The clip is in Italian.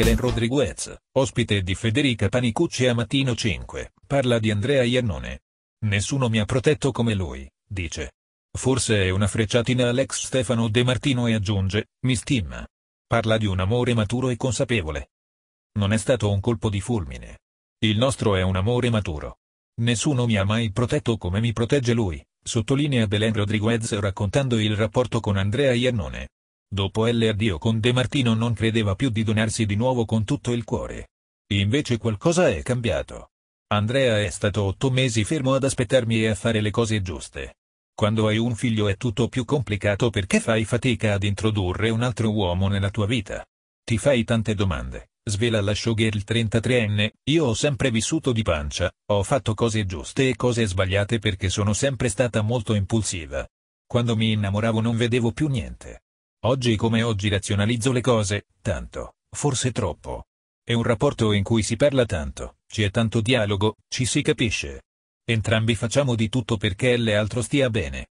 Belen Rodriguez, ospite di Federica Panicucci a Mattino 5, parla di Andrea Iannone. Nessuno mi ha protetto come lui, dice. Forse è una frecciatina all'ex Stefano De Martino e aggiunge, mi stima. Parla di un amore maturo e consapevole. Non è stato un colpo di fulmine. Il nostro è un amore maturo. Nessuno mi ha mai protetto come mi protegge lui, sottolinea Belen Rodriguez raccontando il rapporto con Andrea Iannone. Dopo LRDO con De Martino non credeva più di donarsi di nuovo con tutto il cuore. Invece qualcosa è cambiato. Andrea è stato otto mesi fermo ad aspettarmi e a fare le cose giuste. Quando hai un figlio è tutto più complicato perché fai fatica ad introdurre un altro uomo nella tua vita. Ti fai tante domande, svela la showgirl 33enne, io ho sempre vissuto di pancia, ho fatto cose giuste e cose sbagliate perché sono sempre stata molto impulsiva. Quando mi innamoravo non vedevo più niente. Oggi come oggi razionalizzo le cose, tanto, forse troppo. È un rapporto in cui si parla tanto, ci è tanto dialogo, ci si capisce. Entrambi facciamo di tutto perché l'altro stia bene.